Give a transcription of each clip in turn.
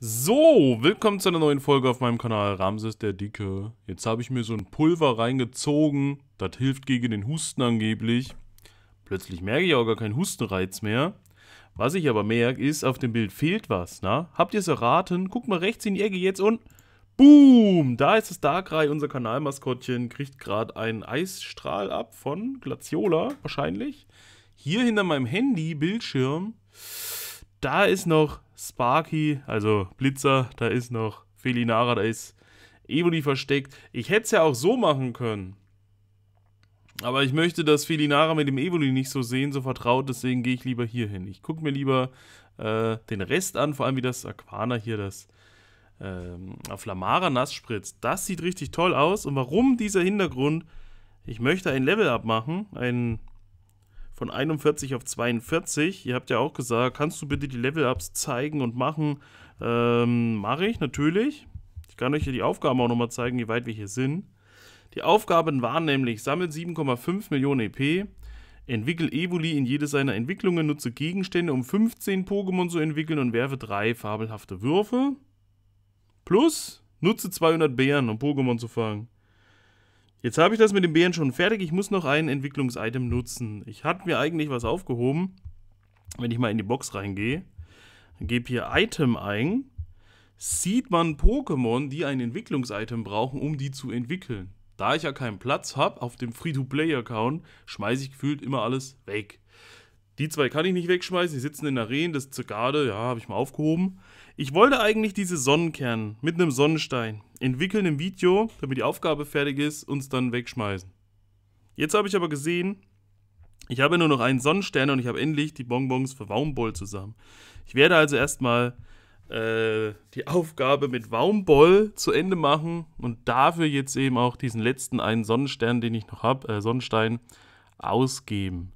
So, willkommen zu einer neuen Folge auf meinem Kanal Ramses der Dicke. Jetzt habe ich mir so ein Pulver reingezogen. Das hilft gegen den Husten angeblich. Plötzlich merke ich auch gar keinen Hustenreiz mehr. Was ich aber merke, ist, auf dem Bild fehlt was, na? Habt ihr es erraten? Guckt mal rechts in die Ecke jetzt und... Boom! Da ist das Darkrai, unser Kanalmaskottchen, kriegt gerade einen Eisstrahl ab von Glaciola, wahrscheinlich. Hier hinter meinem Handy-Bildschirm da ist noch Sparky, also Blitzer, da ist noch Felinara, da ist Evoli versteckt. Ich hätte es ja auch so machen können. Aber ich möchte das Felinara mit dem Evoli nicht so sehen, so vertraut, deswegen gehe ich lieber hier hin. Ich gucke mir lieber äh, den Rest an, vor allem wie das Aquana hier, das ähm, Flamara nass spritzt. Das sieht richtig toll aus. Und warum dieser Hintergrund? Ich möchte ein Level-Up machen, ein von 41 auf 42. Ihr habt ja auch gesagt, kannst du bitte die Level-Ups zeigen und machen? Ähm, Mache ich natürlich. Ich kann euch hier die Aufgaben auch nochmal zeigen, wie weit wir hier sind. Die Aufgaben waren nämlich, sammelt 7,5 Millionen EP, entwickel Evoli in jede seiner Entwicklungen, nutze Gegenstände, um 15 Pokémon zu entwickeln und werfe drei fabelhafte Würfe. Plus, nutze 200 Bären, um Pokémon zu fangen. Jetzt habe ich das mit den Bären schon fertig. Ich muss noch ein Entwicklungs-Item nutzen. Ich hatte mir eigentlich was aufgehoben. Wenn ich mal in die Box reingehe, gebe hier Item ein, sieht man Pokémon, die ein Entwicklungs-Item brauchen, um die zu entwickeln. Da ich ja keinen Platz habe auf dem Free-to-Play-Account, schmeiße ich gefühlt immer alles weg. Die zwei kann ich nicht wegschmeißen, die sitzen in Arenen, das Zergade, ja, habe ich mal aufgehoben. Ich wollte eigentlich diese Sonnenkerne mit einem Sonnenstein entwickeln im Video, damit die Aufgabe fertig ist, und es dann wegschmeißen. Jetzt habe ich aber gesehen, ich habe nur noch einen Sonnenstern und ich habe endlich die Bonbons für Waumboll zusammen. Ich werde also erstmal äh, die Aufgabe mit Waumboll zu Ende machen und dafür jetzt eben auch diesen letzten einen Sonnenstern, den ich noch habe, äh, Sonnenstein, ausgeben.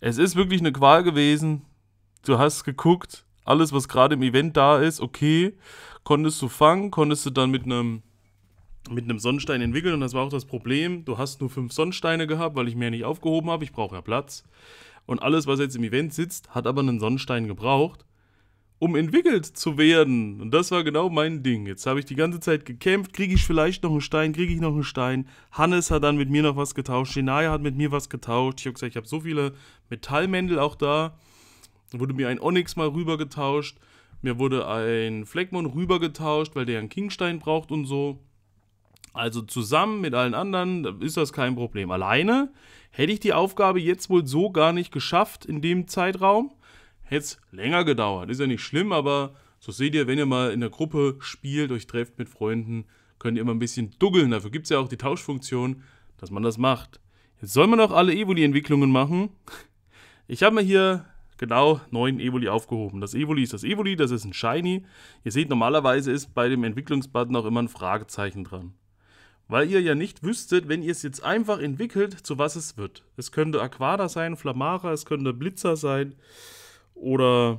Es ist wirklich eine Qual gewesen. Du hast geguckt, alles, was gerade im Event da ist, okay, konntest du fangen, konntest du dann mit einem mit einem Sonnenstein entwickeln und das war auch das Problem. Du hast nur fünf Sonnensteine gehabt, weil ich mehr nicht aufgehoben habe. Ich brauche ja Platz. Und alles, was jetzt im Event sitzt, hat aber einen Sonnenstein gebraucht, um entwickelt zu werden. Und das war genau mein Ding. Jetzt habe ich die ganze Zeit gekämpft. Kriege ich vielleicht noch einen Stein? Kriege ich noch einen Stein? Hannes hat dann mit mir noch was getauscht. Shinaya hat mit mir was getauscht. Ich habe gesagt, ich habe so viele Metallmäntel auch da wurde mir ein Onyx mal rübergetauscht. Mir wurde ein Fleckmon rübergetauscht, weil der einen Kingstein braucht und so. Also zusammen mit allen anderen ist das kein Problem. Alleine hätte ich die Aufgabe jetzt wohl so gar nicht geschafft in dem Zeitraum. Hätte es länger gedauert. Ist ja nicht schlimm, aber so seht ihr, wenn ihr mal in der Gruppe spielt, euch trefft mit Freunden, könnt ihr immer ein bisschen duggeln. Dafür gibt es ja auch die Tauschfunktion, dass man das macht. Jetzt soll man auch alle Evoli-Entwicklungen eh machen. Ich habe mir hier genau neun Evoli aufgehoben. Das Evoli ist das Evoli, das ist ein Shiny. Ihr seht, normalerweise ist bei dem Entwicklungsbutton auch immer ein Fragezeichen dran. Weil ihr ja nicht wüsstet, wenn ihr es jetzt einfach entwickelt, zu was es wird. Es könnte Aquada sein, Flamara, es könnte Blitzer sein oder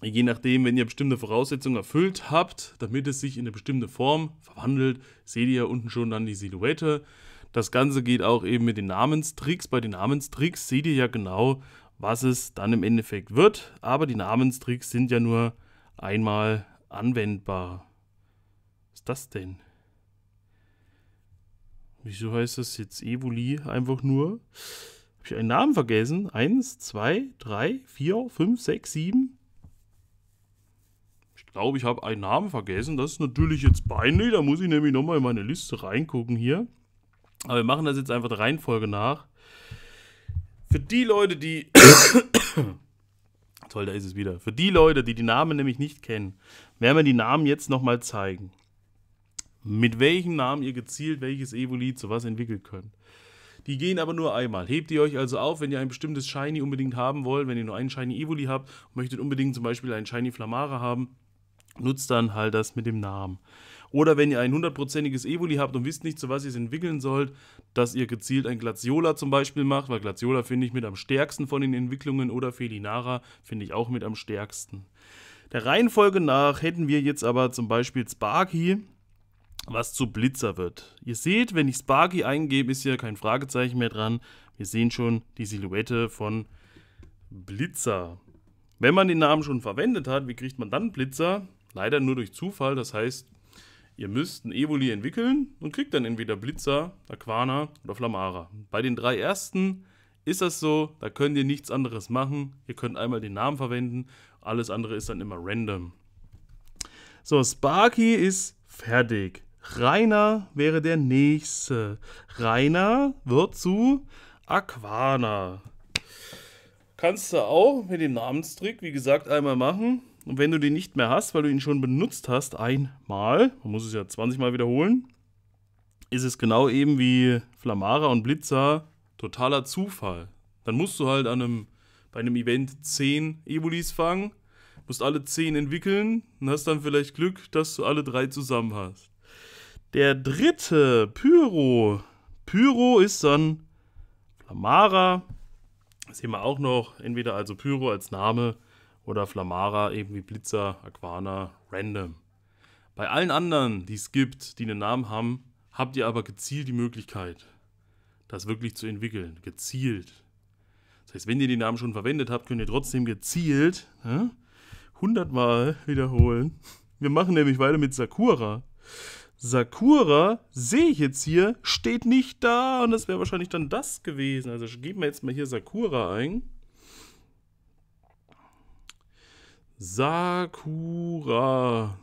je nachdem, wenn ihr bestimmte Voraussetzungen erfüllt habt, damit es sich in eine bestimmte Form verwandelt, seht ihr unten schon dann die Silhouette. Das Ganze geht auch eben mit den Namenstricks. Bei den Namenstricks seht ihr ja genau, was es dann im Endeffekt wird. Aber die Namenstricks sind ja nur einmal anwendbar. Was ist das denn? Wieso heißt das jetzt Evoli einfach nur? Habe ich einen Namen vergessen? Eins, zwei, drei, vier, fünf, sechs, sieben. Ich glaube, ich habe einen Namen vergessen. Das ist natürlich jetzt peinlich. Da muss ich nämlich nochmal in meine Liste reingucken hier. Aber wir machen das jetzt einfach der Reihenfolge nach. Für die Leute, die. Toll, da ist es wieder. Für die Leute, die die Namen nämlich nicht kennen, werden wir die Namen jetzt nochmal zeigen. Mit welchem Namen ihr gezielt welches Evoli zu was entwickeln könnt. Die gehen aber nur einmal. Hebt ihr euch also auf, wenn ihr ein bestimmtes Shiny unbedingt haben wollt, wenn ihr nur einen Shiny Evoli habt, und möchtet unbedingt zum Beispiel einen Shiny Flamara haben, nutzt dann halt das mit dem Namen. Oder wenn ihr ein hundertprozentiges Evoli habt und wisst nicht, zu was ihr es entwickeln sollt, dass ihr gezielt ein Glaciola zum Beispiel macht, weil Glaciola finde ich mit am stärksten von den Entwicklungen oder Felinara finde ich auch mit am stärksten. Der Reihenfolge nach hätten wir jetzt aber zum Beispiel Sparky, was zu Blitzer wird. Ihr seht, wenn ich Sparky eingebe, ist hier kein Fragezeichen mehr dran. Wir sehen schon die Silhouette von Blitzer. Wenn man den Namen schon verwendet hat, wie kriegt man dann Blitzer? Leider nur durch Zufall, das heißt, Ihr müsst ein Evoli entwickeln und kriegt dann entweder Blitzer, Aquana oder Flamara. Bei den drei ersten ist das so, da könnt ihr nichts anderes machen. Ihr könnt einmal den Namen verwenden, alles andere ist dann immer random. So, Sparky ist fertig. Rainer wäre der nächste. Rainer wird zu Aquana. Kannst du auch mit dem Namenstrick, wie gesagt, einmal machen. Und wenn du den nicht mehr hast, weil du ihn schon benutzt hast, einmal, man muss es ja 20 Mal wiederholen, ist es genau eben wie Flamara und Blitzer totaler Zufall. Dann musst du halt an einem, bei einem Event 10 Ebulis fangen, musst alle 10 entwickeln und hast dann vielleicht Glück, dass du alle drei zusammen hast. Der dritte, Pyro. Pyro ist dann Flamara. Das sehen wir auch noch. Entweder also Pyro als Name oder Flamara eben wie Blitzer, Aquana, Random. Bei allen anderen, die es gibt, die einen Namen haben, habt ihr aber gezielt die Möglichkeit, das wirklich zu entwickeln. Gezielt. Das heißt, wenn ihr den Namen schon verwendet habt, könnt ihr trotzdem gezielt ne, 100 Mal wiederholen. Wir machen nämlich weiter mit Sakura. Sakura, sehe ich jetzt hier, steht nicht da. Und das wäre wahrscheinlich dann das gewesen. Also geben wir jetzt mal hier Sakura ein. Sakura.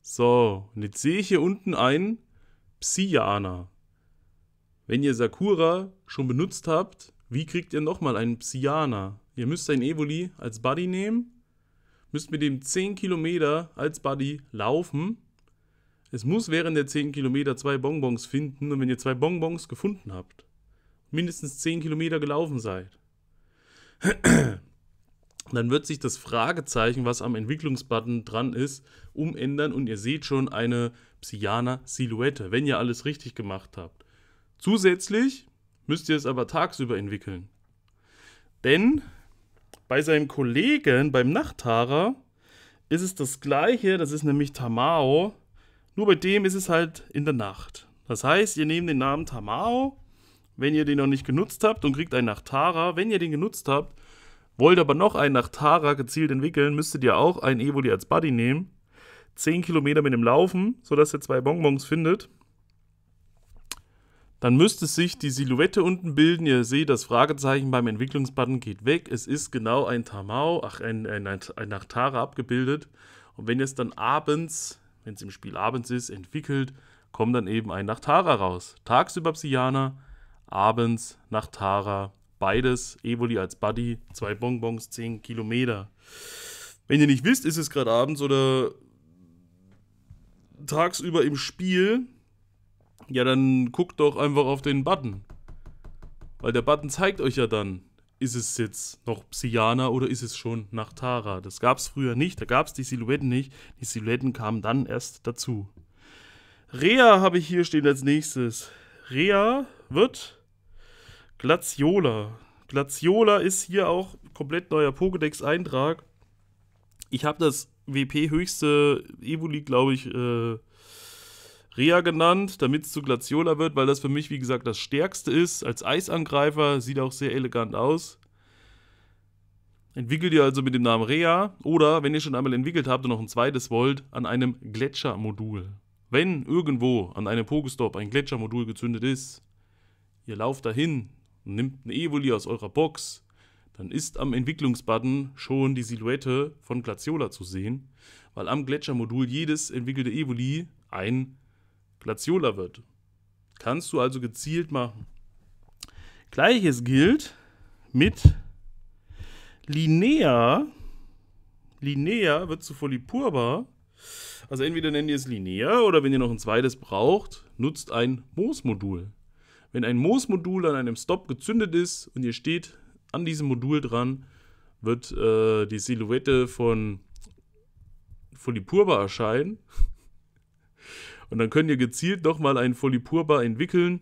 So, und jetzt sehe ich hier unten ein Psyana. Wenn ihr Sakura schon benutzt habt, wie kriegt ihr nochmal einen Psyana? Ihr müsst ein Evoli als Buddy nehmen, müsst mit dem 10 Kilometer als Buddy laufen. Es muss während der 10 Kilometer zwei Bonbons finden und wenn ihr zwei Bonbons gefunden habt, mindestens 10 Kilometer gelaufen seid, dann wird sich das Fragezeichen, was am Entwicklungsbutton dran ist, umändern und ihr seht schon eine Psyana-Silhouette, wenn ihr alles richtig gemacht habt. Zusätzlich müsst ihr es aber tagsüber entwickeln. Denn bei seinem Kollegen, beim Nachthaarer, ist es das gleiche, das ist nämlich Tamao, nur bei dem ist es halt in der Nacht. Das heißt, ihr nehmt den Namen Tamao, wenn ihr den noch nicht genutzt habt und kriegt einen Nachthaarer. Wenn ihr den genutzt habt, Wollt aber noch einen nach Tara gezielt entwickeln, müsstet ihr auch einen Evoli als Buddy nehmen. 10 Kilometer mit dem Laufen, sodass ihr zwei Bonbons findet. Dann müsste sich die Silhouette unten bilden. Ihr seht, das Fragezeichen beim Entwicklungsbutton geht weg. Es ist genau ein Tamau, ach, ein, ein, ein, ein Nachtara abgebildet. Und wenn ihr es dann abends, wenn es im Spiel abends ist, entwickelt, kommt dann eben ein Nachtara raus. Tagsüber Psyana, abends Nachtara Beides, Evoli als Buddy, zwei Bonbons, zehn Kilometer. Wenn ihr nicht wisst, ist es gerade abends oder tagsüber im Spiel, ja, dann guckt doch einfach auf den Button. Weil der Button zeigt euch ja dann, ist es jetzt noch Psyana oder ist es schon Nachtara. Das gab es früher nicht, da gab es die Silhouetten nicht. Die Silhouetten kamen dann erst dazu. Rea habe ich hier stehen als nächstes. Rea wird Glaciola. Glaciola ist hier auch komplett neuer Pokédex-Eintrag. Ich habe das WP höchste Evoli, glaube ich, äh, Rea genannt, damit es zu Glaciola wird, weil das für mich, wie gesagt, das stärkste ist. Als Eisangreifer sieht auch sehr elegant aus. Entwickelt ihr also mit dem Namen Rea oder, wenn ihr schon einmal entwickelt habt und noch ein zweites wollt, an einem Gletschermodul. Wenn irgendwo an einem Pokestop ein Gletschermodul gezündet ist, ihr lauft dahin, nimmt eine Evoli aus eurer Box, dann ist am Entwicklungsbutton schon die Silhouette von Glaciola zu sehen, weil am Gletschermodul jedes entwickelte Evoli ein Glaciola wird. Kannst du also gezielt machen. Gleiches gilt mit Linear. Linear wird zu Folipurba. Also entweder nennt ihr es linear oder wenn ihr noch ein zweites braucht, nutzt ein Moosmodul. Wenn ein Moos-Modul an einem Stop gezündet ist und ihr steht an diesem Modul dran, wird äh, die Silhouette von Folipurba erscheinen. Und dann könnt ihr gezielt nochmal einen Folipurba entwickeln.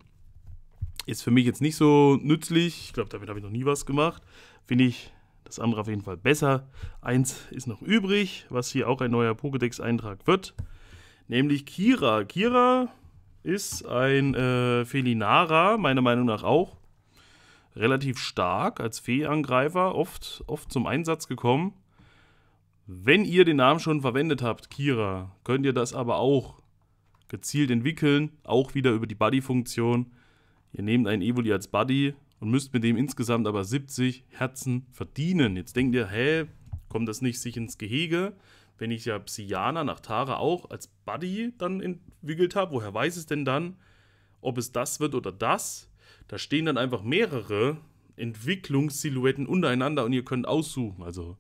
Ist für mich jetzt nicht so nützlich. Ich glaube, damit habe ich noch nie was gemacht. Finde ich das andere auf jeden Fall besser. Eins ist noch übrig, was hier auch ein neuer Pokédex-Eintrag wird. Nämlich Kira. Kira ist ein äh, Felinara, meiner Meinung nach auch. Relativ stark als Feeangreifer, oft, oft zum Einsatz gekommen. Wenn ihr den Namen schon verwendet habt, Kira, könnt ihr das aber auch gezielt entwickeln, auch wieder über die Buddy-Funktion. Ihr nehmt einen Evoli als Buddy und müsst mit dem insgesamt aber 70 Herzen verdienen. Jetzt denkt ihr, hä, kommt das nicht sich ins Gehege? wenn ich ja Psyana nach Tara auch als Buddy dann entwickelt habe, woher weiß es denn dann, ob es das wird oder das? Da stehen dann einfach mehrere Entwicklungssilhouetten untereinander und ihr könnt aussuchen. Also,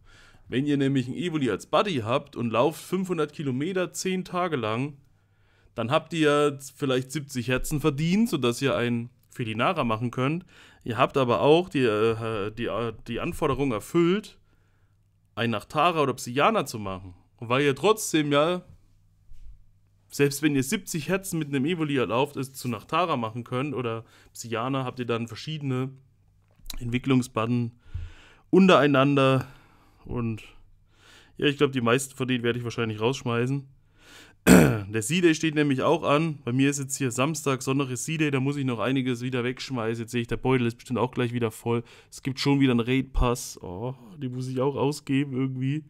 wenn ihr nämlich einen Evoli als Buddy habt und lauft 500 Kilometer 10 Tage lang, dann habt ihr vielleicht 70 Herzen verdient, sodass ihr ein Felinara machen könnt. Ihr habt aber auch die, äh, die, äh, die Anforderung erfüllt, ein Nachtara oder Psyana zu machen. Und weil ihr trotzdem ja, selbst wenn ihr 70 Herzen mit einem Evoli erlaubt, es zu Nachtara machen könnt oder Psyana, habt ihr dann verschiedene Entwicklungsbanden untereinander. Und ja, ich glaube, die meisten von denen werde ich wahrscheinlich rausschmeißen. Der C-Day steht nämlich auch an. Bei mir ist jetzt hier Samstag, Sonntag ist day da muss ich noch einiges wieder wegschmeißen. Jetzt sehe ich, der Beutel ist bestimmt auch gleich wieder voll. Es gibt schon wieder einen Raid-Pass. Oh, den muss ich auch ausgeben irgendwie.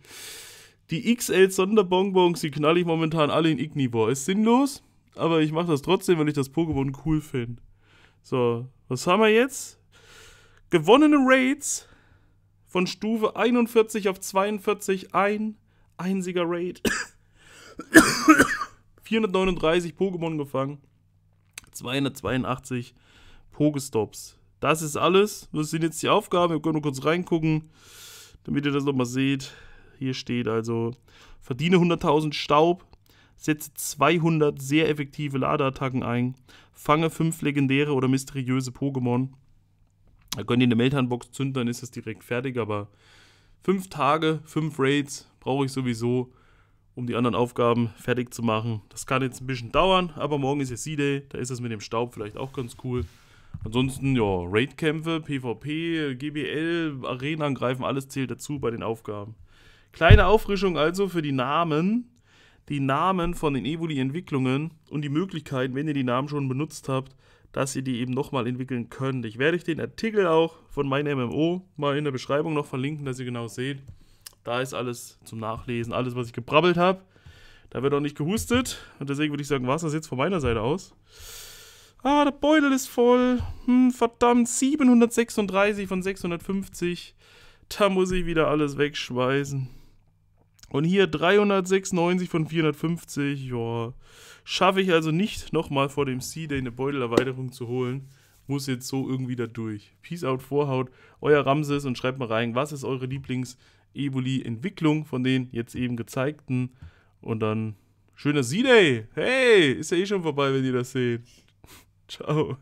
Die XL-Sonderbonbons, die knall ich momentan alle in Ignivor. Ist sinnlos, aber ich mache das trotzdem, weil ich das Pokémon cool finde. So, was haben wir jetzt? Gewonnene Raids von Stufe 41 auf 42. Ein einziger Raid. 439 Pokémon gefangen. 282 Pokestops. Das ist alles. Das sind jetzt die Aufgaben. Wir können nur kurz reingucken, damit ihr das nochmal seht. Hier steht also, verdiene 100.000 Staub, setze 200 sehr effektive Ladeattacken ein, fange 5 legendäre oder mysteriöse Pokémon. Da könnt ihr eine Meltan-Box zünden, dann ist das direkt fertig, aber 5 Tage, 5 Raids brauche ich sowieso, um die anderen Aufgaben fertig zu machen. Das kann jetzt ein bisschen dauern, aber morgen ist ja C-Day, da ist das mit dem Staub vielleicht auch ganz cool. Ansonsten, ja, Raidkämpfe, PvP, GBL, Arena angreifen, alles zählt dazu bei den Aufgaben. Kleine Auffrischung also für die Namen. Die Namen von den Evoli-Entwicklungen und die Möglichkeiten, wenn ihr die Namen schon benutzt habt, dass ihr die eben nochmal entwickeln könnt. Ich werde euch den Artikel auch von meinem MMO mal in der Beschreibung noch verlinken, dass ihr genau seht. Da ist alles zum Nachlesen, alles, was ich gebrabbelt habe. Da wird auch nicht gehustet. Und deswegen würde ich sagen, war es das jetzt von meiner Seite aus. Ah, der Beutel ist voll. Hm, verdammt, 736 von 650. Da muss ich wieder alles wegschmeißen. Und hier 396 von 450, ja. Schaffe ich also nicht, nochmal vor dem C-Day eine Beutelerweiterung zu holen. Muss jetzt so irgendwie da durch. Peace out, Vorhaut, euer Ramses und schreibt mal rein, was ist eure Lieblings-Evoli-Entwicklung von den jetzt eben gezeigten. Und dann schöner C-Day. Hey, ist ja eh schon vorbei, wenn ihr das seht. Ciao.